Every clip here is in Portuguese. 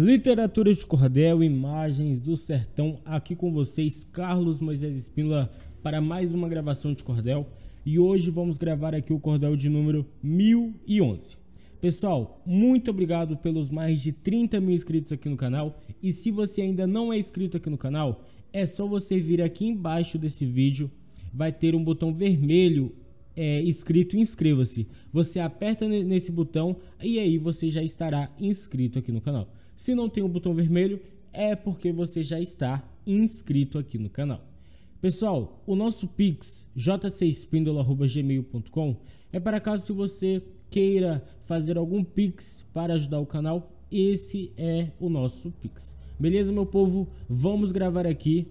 Literatura de Cordel, Imagens do Sertão, aqui com vocês, Carlos Moisés Espíndola, para mais uma gravação de cordel. E hoje vamos gravar aqui o cordel de número 1011. Pessoal, muito obrigado pelos mais de 30 mil inscritos aqui no canal. E se você ainda não é inscrito aqui no canal, é só você vir aqui embaixo desse vídeo, vai ter um botão vermelho é, escrito inscreva-se. Você aperta nesse botão e aí você já estará inscrito aqui no canal. Se não tem o botão vermelho, é porque você já está inscrito aqui no canal. Pessoal, o nosso Pix, j é para caso se você queira fazer algum Pix para ajudar o canal, esse é o nosso Pix. Beleza, meu povo? Vamos gravar aqui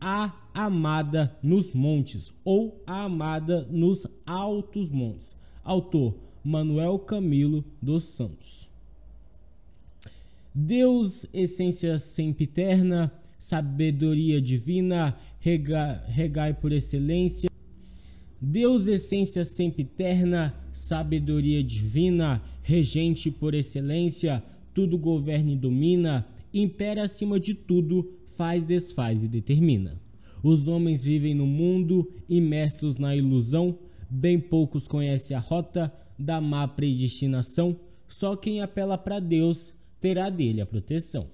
a Amada nos Montes ou a Amada nos Altos Montes. Autor Manuel Camilo dos Santos. Deus, essência sempiterna, sabedoria divina, rega, regai por excelência. Deus, essência sempiterna, sabedoria divina, regente por excelência, tudo governa e domina, impera acima de tudo, faz, desfaz e determina. Os homens vivem no mundo, imersos na ilusão, bem poucos conhecem a rota da má predestinação, só quem apela para Deus terá dele a proteção.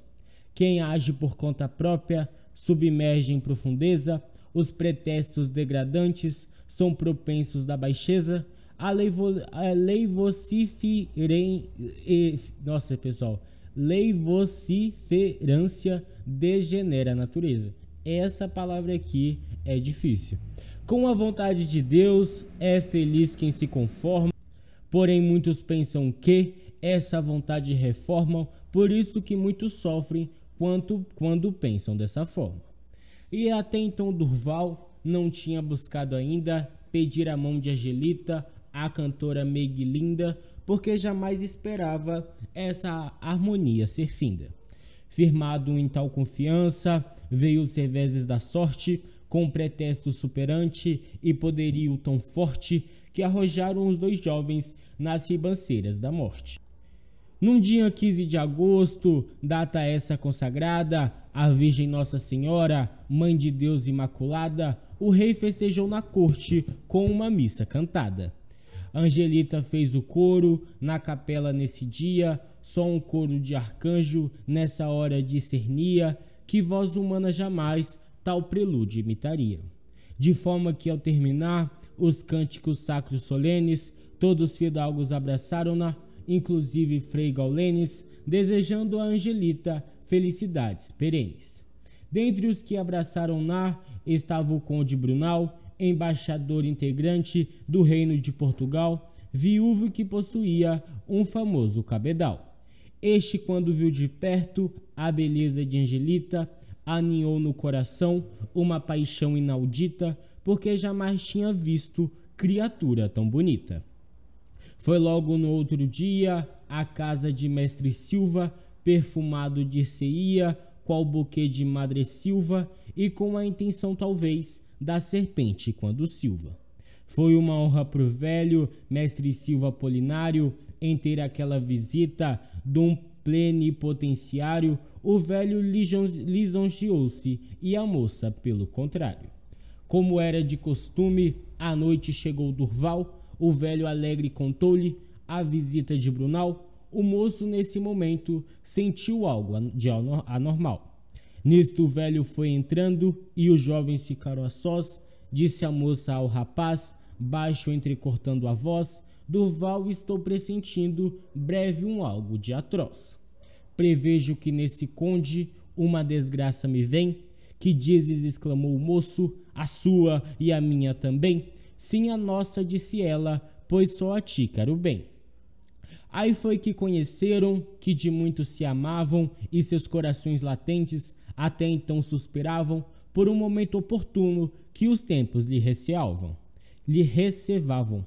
Quem age por conta própria submerge em profundeza, os pretextos degradantes são propensos da baixeza, a, lei a leivociferem, e, nossa pessoal, leivociferância degenera a natureza. Essa palavra aqui é difícil. Com a vontade de Deus é feliz quem se conforma, porém muitos pensam que essa vontade reformam por isso que muitos sofrem quanto quando pensam dessa forma. E até então Durval não tinha buscado ainda pedir a mão de Angelita, a cantora Meiglinda, porque jamais esperava essa harmonia ser finda. Firmado em tal confiança, veio os reveses da sorte, com pretexto superante e poderio tão forte que arrojaram os dois jovens nas ribanceiras da morte. Num dia 15 de agosto, data essa consagrada, a Virgem Nossa Senhora, Mãe de Deus Imaculada, o rei festejou na corte com uma missa cantada. Angelita fez o coro na capela nesse dia, só um coro de arcanjo nessa hora discernia que voz humana jamais tal prelúdio imitaria. De forma que ao terminar os cânticos sacros solenes, todos fidalgos abraçaram-na inclusive Frei Gaulenes, desejando a Angelita felicidades perenes. Dentre os que abraçaram Nar estava o Conde Brunal, embaixador integrante do Reino de Portugal, viúvo que possuía um famoso cabedal. Este, quando viu de perto a beleza de Angelita, aninhou no coração uma paixão inaudita, porque jamais tinha visto criatura tão bonita. Foi logo no outro dia à casa de mestre Silva, perfumado de ceia, qual buquê de madre Silva e com a intenção talvez da serpente quando Silva. Foi uma honra pro velho mestre Silva Polinário em ter aquela visita de um plenipotenciário, o velho lisonjeou-se e a moça, pelo contrário. Como era de costume, à noite chegou Durval, o velho alegre contou-lhe a visita de Brunal. O moço, nesse momento, sentiu algo de anormal. Nisto, o velho foi entrando e os jovens ficaram a sós. Disse a moça ao rapaz, baixo entrecortando a voz: Durval, estou pressentindo breve um algo de atroz. Prevejo que nesse conde uma desgraça me vem. Que dizes? exclamou o moço, a sua e a minha também. Sim a nossa, disse ela, pois só a ti quero bem. Aí foi que conheceram, que de muito se amavam e seus corações latentes até então suspiravam por um momento oportuno que os tempos lhe receavam, lhe recevavam.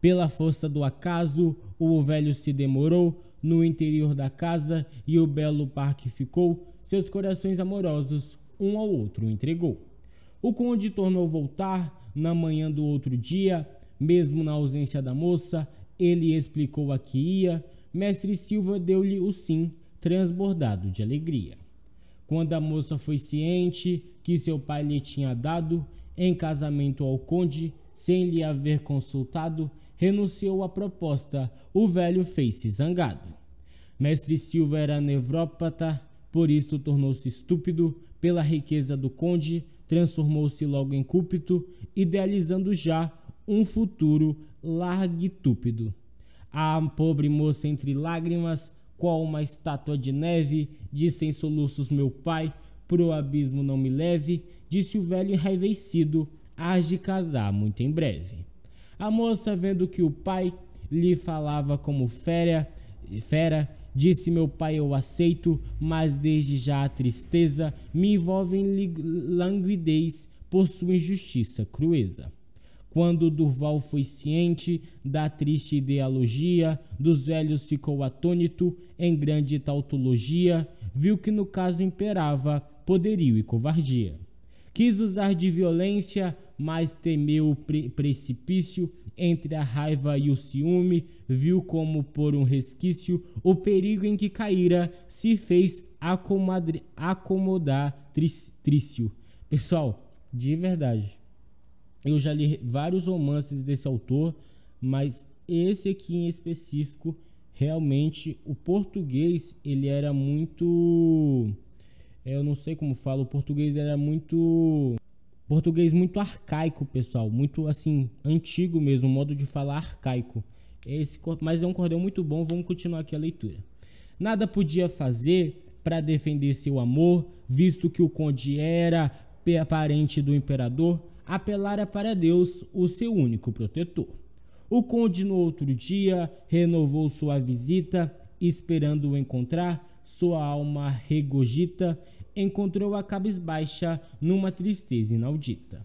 Pela força do acaso, o velho se demorou no interior da casa e o belo parque ficou, seus corações amorosos um ao outro entregou. O conde tornou voltar na manhã do outro dia, mesmo na ausência da moça, ele explicou a que ia. Mestre Silva deu-lhe o sim, transbordado de alegria. Quando a moça foi ciente que seu pai lhe tinha dado em casamento ao conde, sem lhe haver consultado, renunciou à proposta. O velho fez-se zangado. Mestre Silva era nevrópata, por isso tornou-se estúpido pela riqueza do conde, transformou-se logo em Cúpito, idealizando já um futuro larguitúpido. A pobre moça entre lágrimas, qual uma estátua de neve, disse em soluços meu pai, pro abismo não me leve, disse o velho enraivecido, hás de casar muito em breve. A moça, vendo que o pai lhe falava como fera, fera Disse meu pai: Eu aceito, mas desde já a tristeza me envolve em languidez por sua injustiça, crueza. Quando Durval foi ciente da triste ideologia, dos velhos ficou atônito em grande tautologia, viu que no caso imperava poderio e covardia. Quis usar de violência mas temeu o pre precipício entre a raiva e o ciúme, viu como por um resquício o perigo em que caíra, se fez acomodar trício. Pessoal, de verdade, eu já li vários romances desse autor, mas esse aqui em específico, realmente o português ele era muito eu não sei como fala, o português era muito Português muito arcaico, pessoal, muito assim, antigo mesmo, modo de falar arcaico. Esse, mas é um cordel muito bom, vamos continuar aqui a leitura. Nada podia fazer para defender seu amor, visto que o conde era parente do imperador, apelara para Deus, o seu único protetor. O conde no outro dia renovou sua visita, esperando o encontrar, sua alma regogita encontrou a cabisbaixa numa tristeza inaudita.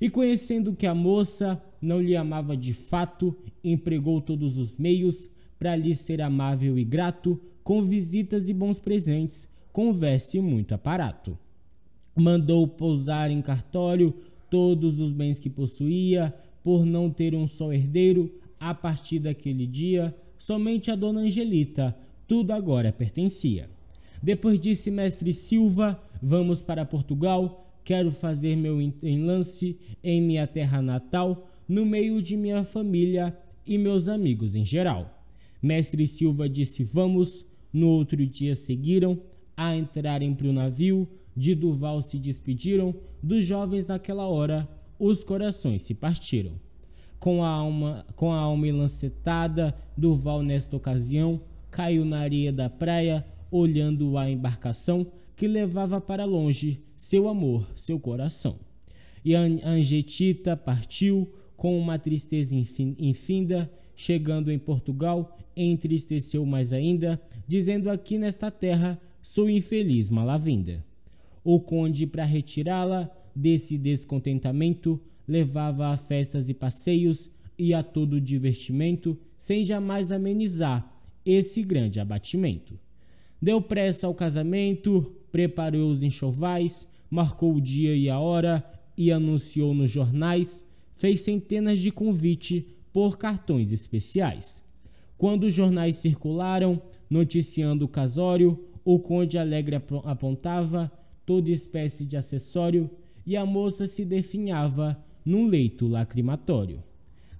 E conhecendo que a moça não lhe amava de fato, empregou todos os meios para lhe ser amável e grato, com visitas e bons presentes, converse muito aparato. Mandou pousar em cartório todos os bens que possuía, por não ter um só herdeiro, a partir daquele dia, somente a dona Angelita, tudo agora pertencia. Depois disse mestre Silva, vamos para Portugal, quero fazer meu enlace em minha terra natal, no meio de minha família e meus amigos em geral. Mestre Silva disse vamos, no outro dia seguiram, a entrarem para o navio, de Duval se despediram, dos jovens naquela hora, os corações se partiram. Com a alma, com a alma enlancetada, Duval nesta ocasião caiu na areia da praia olhando a embarcação que levava para longe seu amor, seu coração. E Angetita partiu com uma tristeza infinda, chegando em Portugal, entristeceu mais ainda, dizendo aqui nesta terra sou infeliz, malavinda. O conde, para retirá-la desse descontentamento, levava a festas e passeios e a todo divertimento, sem jamais amenizar esse grande abatimento. Deu pressa ao casamento, preparou os enxovais, marcou o dia e a hora e anunciou nos jornais, fez centenas de convite por cartões especiais. Quando os jornais circularam, noticiando o casório, o conde alegre apontava toda espécie de acessório e a moça se definhava num leito lacrimatório.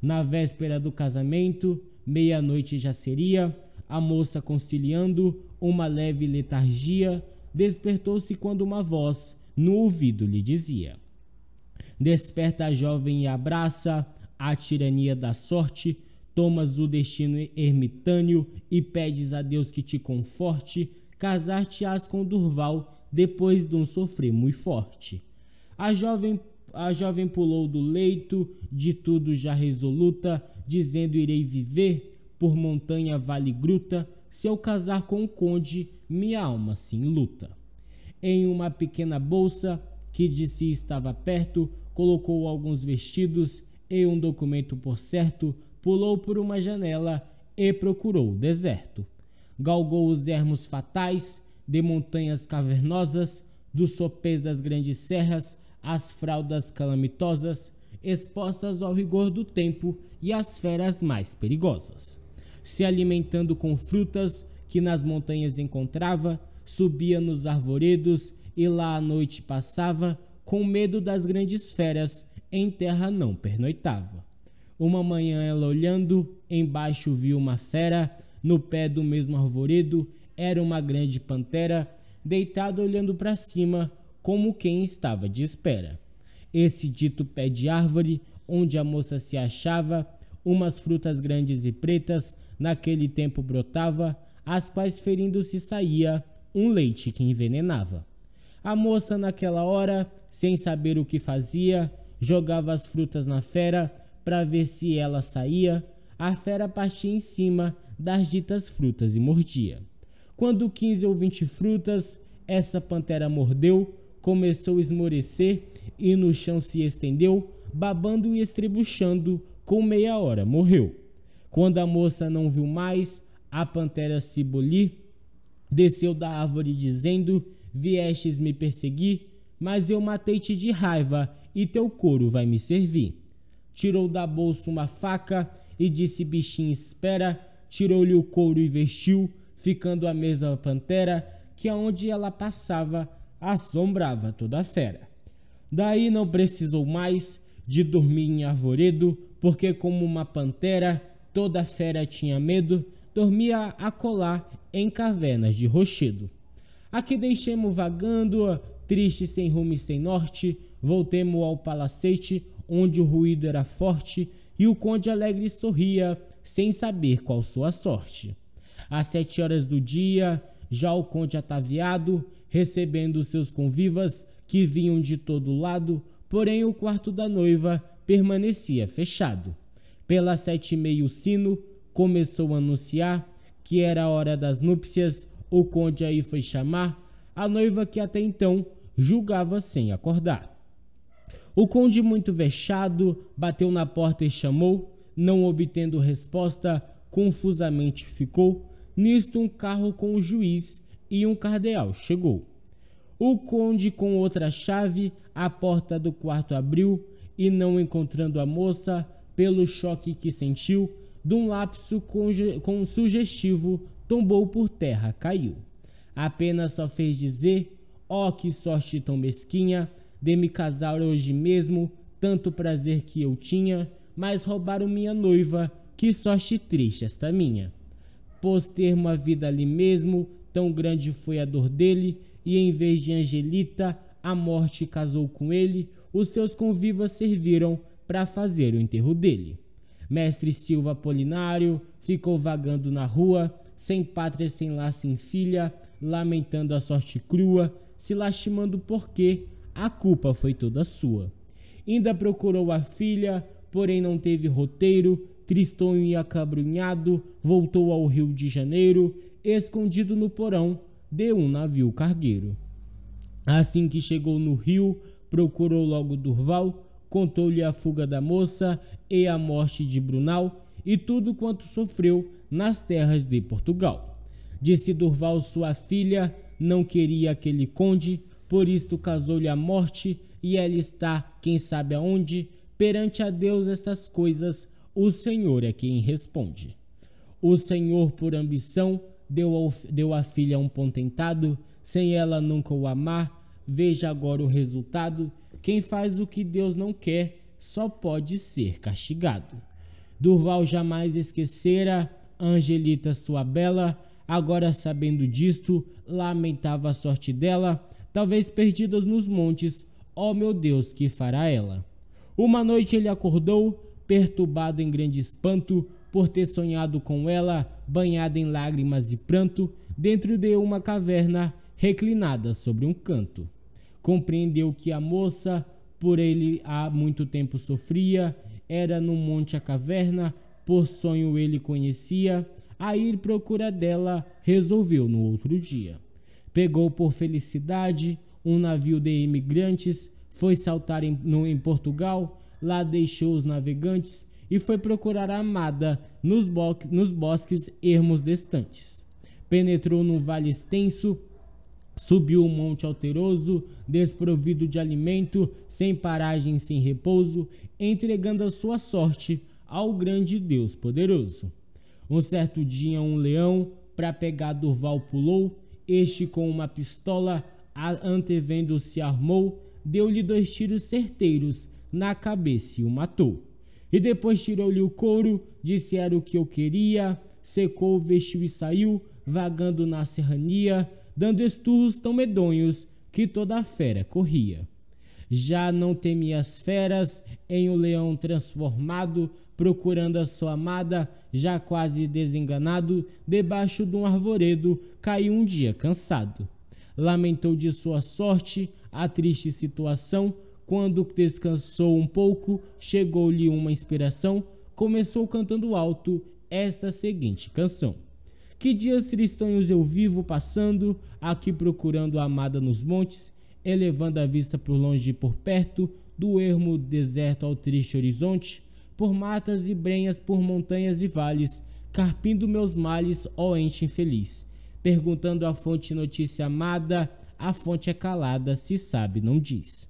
Na véspera do casamento, meia-noite já seria, a moça, conciliando uma leve letargia, despertou-se quando uma voz no ouvido lhe dizia: Desperta a jovem e abraça a tirania da sorte, tomas o destino ermitânio e pedes a Deus que te conforte, casar-te-ás com Durval depois de um sofrer muito forte. A jovem, a jovem pulou do leito, de tudo já resoluta, dizendo: Irei viver por montanha, vale gruta, se eu casar com o conde, minha alma se luta. Em uma pequena bolsa, que de si estava perto, colocou alguns vestidos e um documento por certo, pulou por uma janela e procurou o deserto. Galgou os ermos fatais, de montanhas cavernosas, dos sopés das grandes serras, as fraldas calamitosas, expostas ao rigor do tempo e às feras mais perigosas se alimentando com frutas que nas montanhas encontrava, subia nos arvoredos e lá a noite passava, com medo das grandes feras, em terra não pernoitava. Uma manhã ela olhando, embaixo viu uma fera, no pé do mesmo arvoredo, era uma grande pantera, deitada olhando para cima, como quem estava de espera. Esse dito pé de árvore, onde a moça se achava, umas frutas grandes e pretas naquele tempo brotava, as quais ferindo-se saía um leite que envenenava. A moça, naquela hora, sem saber o que fazia, jogava as frutas na fera para ver se ela saía. A fera partia em cima das ditas frutas e mordia. Quando 15 ou 20 frutas, essa pantera mordeu, começou a esmorecer e no chão se estendeu, babando e estribuchando, com meia hora morreu. Quando a moça não viu mais, a pantera Ciboli desceu da árvore dizendo: Viestes me perseguir, mas eu matei-te de raiva e teu couro vai me servir. Tirou da bolsa uma faca e disse: Bichinho, espera. Tirou-lhe o couro e vestiu, ficando a mesma pantera, que aonde ela passava assombrava toda a fera. Daí não precisou mais de dormir em arvoredo, porque, como uma pantera, Toda fera tinha medo, dormia acolá em cavernas de rochedo. Aqui deixemos vagando, triste sem rumo e sem norte, voltemos ao palacete, onde o ruído era forte, e o conde alegre sorria, sem saber qual sua sorte. Às sete horas do dia, já o conde ataviado, recebendo seus convivas, que vinham de todo lado, porém o quarto da noiva permanecia fechado. Pela sete e meio sino, começou a anunciar que era a hora das núpcias, o conde aí foi chamar a noiva que até então julgava sem acordar. O conde, muito vexado, bateu na porta e chamou, não obtendo resposta, confusamente ficou. Nisto, um carro com o juiz e um cardeal chegou. O conde, com outra chave, a porta do quarto abriu e, não encontrando a moça, pelo choque que sentiu, de um lapso com sugestivo, tombou por terra, caiu. Apenas só fez dizer: Ó, oh, que sorte tão mesquinha, de-me casar hoje mesmo, tanto prazer que eu tinha, mas roubaram minha noiva, que sorte triste esta minha. Pôs termo à vida ali mesmo, tão grande foi a dor dele, e em vez de Angelita, a morte casou com ele, os seus convivas serviram para fazer o enterro dele. Mestre Silva Apolinário ficou vagando na rua, sem pátria, sem lar, sem filha, lamentando a sorte crua, se lastimando porque a culpa foi toda sua. Ainda procurou a filha, porém não teve roteiro, tristonho e acabrunhado, voltou ao Rio de Janeiro, escondido no porão de um navio cargueiro. Assim que chegou no Rio, procurou logo Durval, Contou-lhe a fuga da moça e a morte de Brunal e tudo quanto sofreu nas terras de Portugal. Disse Durval sua filha não queria aquele conde, por isto casou-lhe a morte e ela está, quem sabe aonde, perante a Deus estas coisas, o Senhor é quem responde. O Senhor, por ambição, deu, ao, deu a filha a um potentado, sem ela nunca o amar, veja agora o resultado, quem faz o que Deus não quer só pode ser castigado. Durval jamais esquecera Angelita sua bela, agora sabendo disto, lamentava a sorte dela, talvez perdidas nos montes, ó oh, meu Deus, que fará ela? Uma noite ele acordou, perturbado em grande espanto, por ter sonhado com ela, banhada em lágrimas e pranto, dentro de uma caverna, reclinada sobre um canto. Compreendeu que a moça por ele há muito tempo sofria, era no monte a caverna, por sonho ele conhecia, a ir procura dela resolveu no outro dia. Pegou por felicidade um navio de imigrantes, foi saltar em, no, em Portugal, lá deixou os navegantes e foi procurar a amada nos, bo nos bosques ermos distantes. Penetrou num vale extenso, Subiu o monte alteroso, desprovido de alimento, sem paragem, sem repouso, entregando a sua sorte ao grande Deus poderoso. Um certo dia, um leão, para pegar Durval, pulou, este com uma pistola, antevendo se armou, deu-lhe dois tiros certeiros na cabeça e o matou. E depois tirou-lhe o couro, disse era o que eu queria, secou, vestiu e saiu, vagando na serrania, dando esturros tão medonhos que toda a fera corria. Já não temia as feras em um leão transformado, procurando a sua amada, já quase desenganado, debaixo de um arvoredo, caiu um dia cansado. Lamentou de sua sorte a triste situação, quando descansou um pouco, chegou-lhe uma inspiração, começou cantando alto esta seguinte canção. Que dias tristonhos eu vivo passando, aqui procurando a amada nos montes, elevando a vista por longe e por perto, do ermo deserto ao triste horizonte, por matas e brenhas, por montanhas e vales, carpindo meus males, ó ente infeliz. Perguntando à fonte notícia amada, a fonte é calada, se sabe, não diz.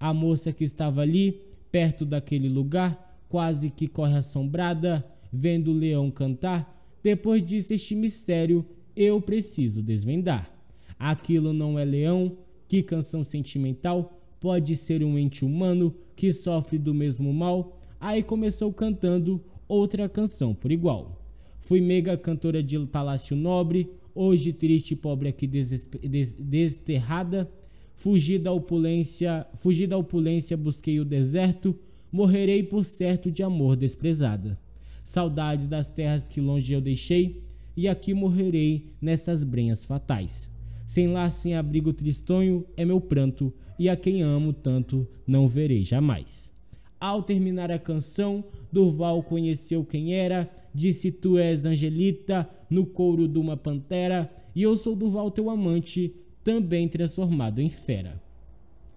A moça que estava ali, perto daquele lugar, quase que corre assombrada, vendo o leão cantar, depois disse este mistério eu preciso desvendar. Aquilo não é leão, que canção sentimental, pode ser um ente humano que sofre do mesmo mal. Aí começou cantando outra canção por igual. Fui mega cantora de Palácio Nobre, hoje triste e pobre aqui des desterrada. Fugi da opulência, fugi da opulência, busquei o deserto, morrerei por certo de amor desprezada. Saudades das terras que longe eu deixei, e aqui morrerei nessas brenhas fatais. Sem lá, sem abrigo tristonho é meu pranto, e a quem amo tanto não verei jamais. Ao terminar a canção, Durval conheceu quem era, disse: Tu és Angelita, no couro de uma pantera, e eu sou Durval, teu amante, também transformado em fera.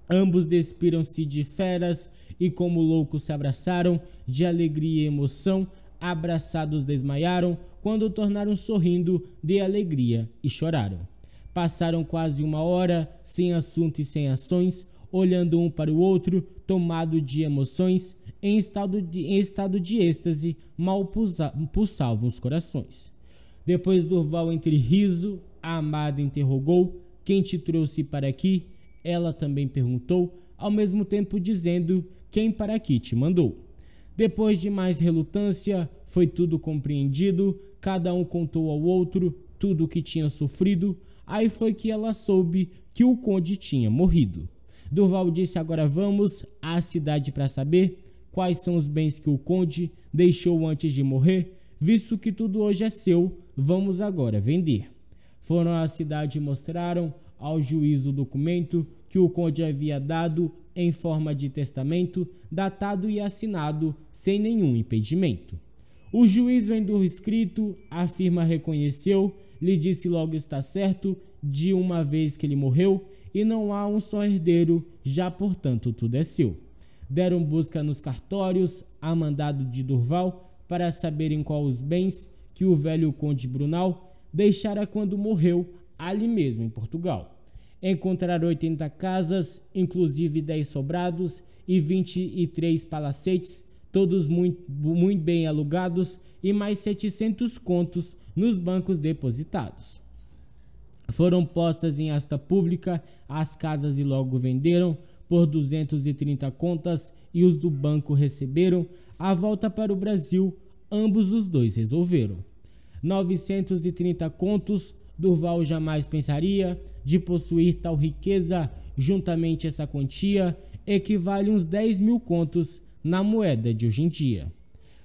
Ambos despiram-se de feras e, como loucos, se abraçaram de alegria e emoção, abraçados desmaiaram, quando tornaram sorrindo de alegria e choraram. Passaram quase uma hora, sem assunto e sem ações, olhando um para o outro, tomado de emoções, em estado de, em estado de êxtase, mal pulsa, pulsavam os corações. Depois Durval, entre riso, a amada interrogou: Quem te trouxe para aqui? Ela também perguntou, ao mesmo tempo dizendo: Quem para aqui te mandou? Depois de mais relutância, foi tudo compreendido, cada um contou ao outro tudo o que tinha sofrido. Aí foi que ela soube que o conde tinha morrido. Durval disse: Agora vamos à cidade para saber quais são os bens que o conde deixou antes de morrer. Visto que tudo hoje é seu, vamos agora vender. Foram à cidade e mostraram ao juiz o documento que o conde havia dado em forma de testamento, datado e assinado sem nenhum impedimento. O juiz, vendo o escrito, a firma reconheceu, lhe disse logo está certo, de uma vez que ele morreu, e não há um só herdeiro, já portanto tudo é seu. Deram busca nos cartórios, a mandado de Durval, para saberem qual os bens que o velho conde Brunal deixara quando morreu ali mesmo em Portugal encontrar 80 casas, inclusive 10 sobrados e 23 palacetes, todos muito, muito bem alugados e mais 700 contos nos bancos depositados. Foram postas em asta pública as casas e logo venderam por 230 contas e os do banco receberam. A volta para o Brasil, ambos os dois resolveram. 930 contos Durval jamais pensaria de possuir tal riqueza, juntamente essa quantia equivale uns 10 mil contos na moeda de hoje em dia.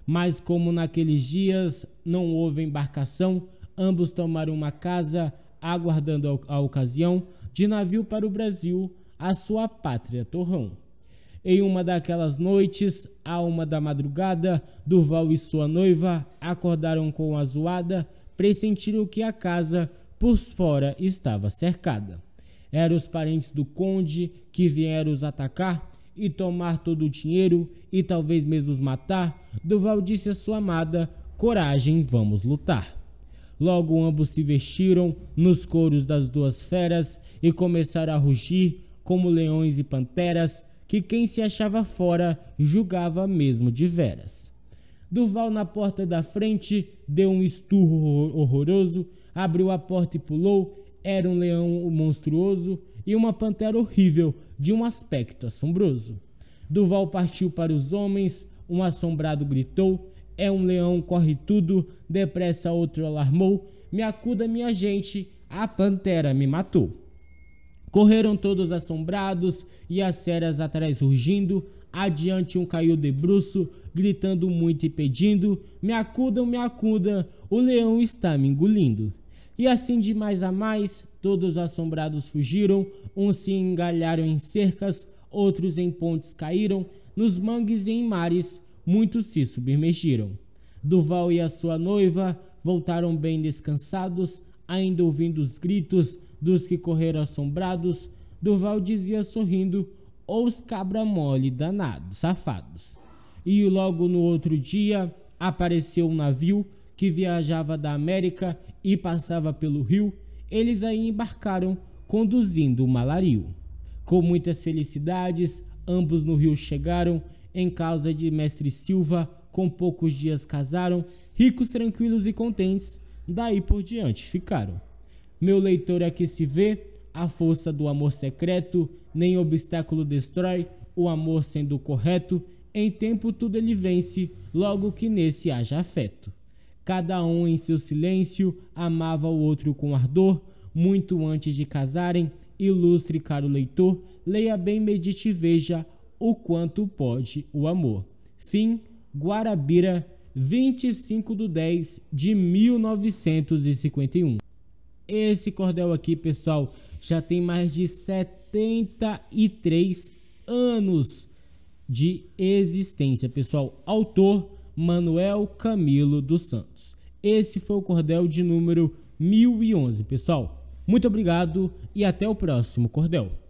Mas como naqueles dias não houve embarcação, ambos tomaram uma casa, aguardando a ocasião, de navio para o Brasil, a sua pátria torrão. Em uma daquelas noites, a uma da madrugada, Durval e sua noiva acordaram com a zoada, pressentiram que a casa por fora estava cercada. Eram os parentes do conde que vieram os atacar e tomar todo o dinheiro e talvez mesmo os matar. Duval disse à sua amada: Coragem, vamos lutar. Logo ambos se vestiram nos couros das duas feras e começaram a rugir como leões e panteras, que quem se achava fora julgava mesmo de veras. Duval, na porta da frente, deu um esturro horroroso abriu a porta e pulou. Era um leão monstruoso e uma pantera horrível, de um aspecto assombroso. Duval partiu para os homens, um assombrado gritou: É um leão, corre tudo! Depressa, outro alarmou: Me acuda, minha gente, a pantera me matou. Correram todos assombrados e as serras atrás rugindo. Adiante um caiu de bruço, gritando muito e pedindo: Me acudam, me acudam, o leão está me engolindo. E assim de mais a mais, todos assombrados fugiram, uns se engalharam em cercas, outros em pontes caíram, nos mangues e em mares, muitos se submergiram. Duval e a sua noiva voltaram bem descansados, ainda ouvindo os gritos dos que correram assombrados. Duval dizia sorrindo: Os cabra mole danados, safados. E logo no outro dia apareceu um navio que viajava da América e passava pelo Rio, eles aí embarcaram conduzindo o Malario. Com muitas felicidades, ambos no Rio chegaram, em causa de Mestre Silva, com poucos dias casaram, ricos, tranquilos e contentes, daí por diante ficaram. Meu leitor aqui é se vê, a força do amor secreto, nem obstáculo destrói, o amor sendo correto, em tempo tudo ele vence, logo que nesse haja afeto. Cada um em seu silêncio amava o outro com ardor, muito antes de casarem. Ilustre, caro leitor, leia bem, medite e veja o quanto pode o amor. Fim, Guarabira, 25 de 10 de 1951. Esse cordel aqui, pessoal, já tem mais de 73 anos de existência, pessoal. Autor Manuel Camilo dos Santos. Esse foi o cordel de número 1011, pessoal. Muito obrigado e até o próximo cordel.